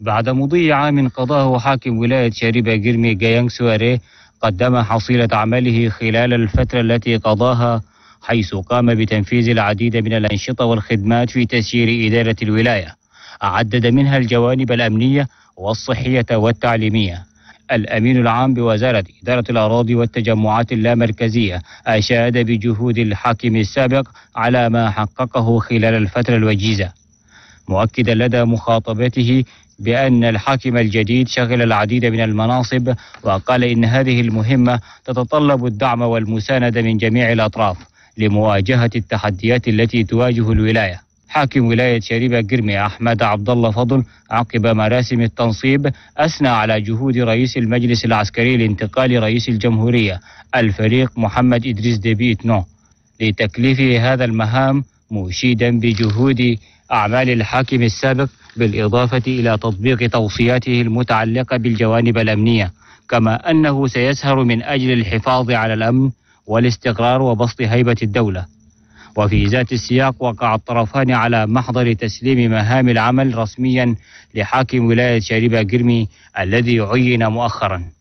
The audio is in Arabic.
بعد مضي عام قضاه حاكم ولاية شاربة جيرمي جايانغ سواري قدم حصيلة عمله خلال الفترة التي قضاها حيث قام بتنفيذ العديد من الأنشطة والخدمات في تسيير إدارة الولاية عدد منها الجوانب الأمنية والصحية والتعليمية الأمين العام بوزارة إدارة الأراضي والتجمعات اللامركزية أشاد بجهود الحاكم السابق على ما حققه خلال الفترة الوجيزة مؤكدا لدى مخاطبته بأن الحاكم الجديد شغل العديد من المناصب وقال إن هذه المهمة تتطلب الدعم والمساندة من جميع الأطراف لمواجهة التحديات التي تواجه الولاية حاكم ولاية شريبة قرمي أحمد عبد الله فضل عقب مراسم التنصيب أثنى على جهود رئيس المجلس العسكري لانتقال رئيس الجمهورية الفريق محمد إدريس ديبيت نو لتكليفه هذا المهام مشيدا بجهود أعمال الحاكم السابق بالإضافة إلى تطبيق توصياته المتعلقة بالجوانب الأمنية كما أنه سيسهر من أجل الحفاظ على الأمن والاستقرار وبسط هيبة الدولة وفي ذات السياق وقع الطرفان على محضر تسليم مهام العمل رسميا لحاكم ولاية شاربة جرمي الذي عين مؤخرا